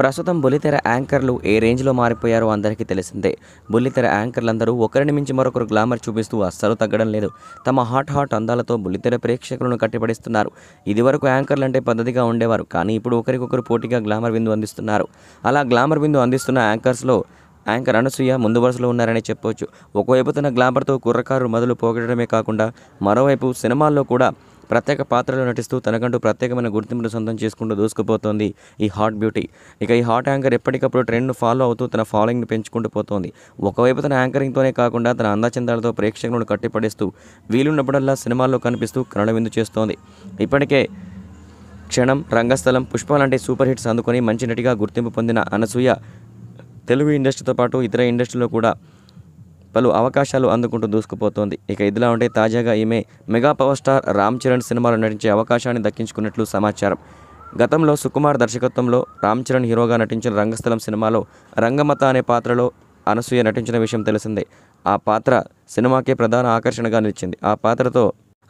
ప్రస్తుతం బుల్లితెర యాంకర్లు ఏ రేంజ్లో మారిపోయారో అందరికీ తెలిసిందే బుల్లితెర యాంకర్లందరూ ఒకరిని మించి మరొకరు గ్లామర్ చూపిస్తూ అస్సలు తగ్గడం లేదు తమ హాట్ హాట్ అందాలతో బుల్లితెర ప్రేక్షకులను కట్టిపడిస్తున్నారు ఇదివరకు యాంకర్లు అంటే పద్ధతిగా ఉండేవారు కానీ ఇప్పుడు ఒకరికొకరు పోటీగా గ్లామర్ బిందు అందిస్తున్నారు అలా గ్లామర్ బిందు అందిస్తున్న యాంకర్స్లో యాంకర్ అనసూయ ముందు వరుసలో ఉన్నారని చెప్పవచ్చు ఒకవైపు తన గ్లామర్తో కుర్రకారు మొదలు పోగడమే కాకుండా మరోవైపు సినిమాల్లో కూడా ప్రత్యేక పాత్రలో నటిస్తూ తనకంటూ ప్రత్యేకమైన గుర్తింపును సొంతం చేసుకుంటూ దూసుకుపోతోంది ఈ హాట్ బ్యూటీ ఇక ఈ హాట్ యాంకర్ ఎప్పటికప్పుడు ట్రెండ్ను ఫాలో అవుతూ తన ఫాలోయింగ్ని పెంచుకుంటూ పోతోంది ఒకవైపు తన యాంకరింగ్తోనే కాకుండా తన అందచందాలతో ప్రేక్షకులను కట్టిపడేస్తూ వీలున్నప్పుడల్లా సినిమాల్లో కనిపిస్తూ విందు చేస్తోంది ఇప్పటికే క్షణం రంగస్థలం పుష్ప లాంటి సూపర్ హిట్స్ అందుకొని మంచి నటిగా గుర్తింపు పొందిన అనసూయ తెలుగు ఇండస్ట్రీతో పాటు ఇతర ఇండస్ట్రీలో కూడా పలు అవకాశాలు అందుకుంటూ దూసుకుపోతోంది ఇక ఇదిలా ఉంటే తాజాగా ఈమె mega power star Ram Charan సినిమాలో నటించే అవకాశాన్ని దక్కించుకున్నట్లు సమాచారం గతంలో సుకుమార్ దర్శకత్వంలో రామ్ చరణ్ హీరోగా నటించిన రంగస్థలం సినిమాలో రంగమత అనే పాత్రలో అనసూయ నటించిన విషయం తెలిసిందే ఆ పాత్ర సినిమాకే ప్రధాన ఆకర్షణగా నిలిచింది ఆ పాత్రతో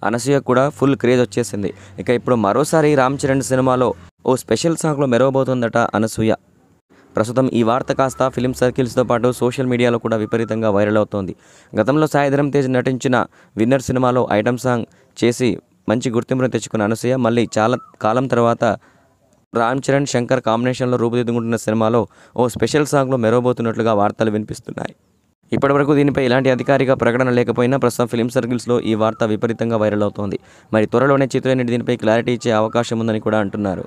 అనసూయ కూడా ఫుల్ క్రేజ్ వచ్చేసింది ఇక ఇప్పుడు మరోసారి రామ్ చరణ్ సినిమాలో ఓ స్పెషల్ సాంగ్లో మెరవబోతుందట అనసూయ ప్రస్తుతం ఈ వార్త కాస్త ఫిలిం సర్కిల్స్తో పాటు సోషల్ మీడియాలో కూడా విపరీతంగా వైరల్ అవుతోంది గతంలో సాయిధరం తేజ్ నటించిన విన్నర్ సినిమాలో ఐటమ్ సాంగ్ చేసి మంచి గుర్తింపును తెచ్చుకున్న అనసూయ మళ్ళీ చాలా కాలం తర్వాత రామ్ చరణ్ శంకర్ కాంబినేషన్లో రూపుదిద్దుకుంటున్న సినిమాలో ఓ స్పెషల్ సాంగ్లో మెరవబోతున్నట్లుగా వార్తలు వినిపిస్తున్నాయి ఇప్పటివరకు దీనిపై ఎలాంటి అధికారిక ప్రకటన లేకపోయినా ప్రస్తుతం ఫిలిం సర్కిల్స్లో ఈ వార్త విపరీతంగా వైరల్ అవుతోంది మరి త్వరలోనే చిత్రనటి దీనిపై క్లారిటీ ఇచ్చే అవకాశం ఉందని కూడా అంటున్నారు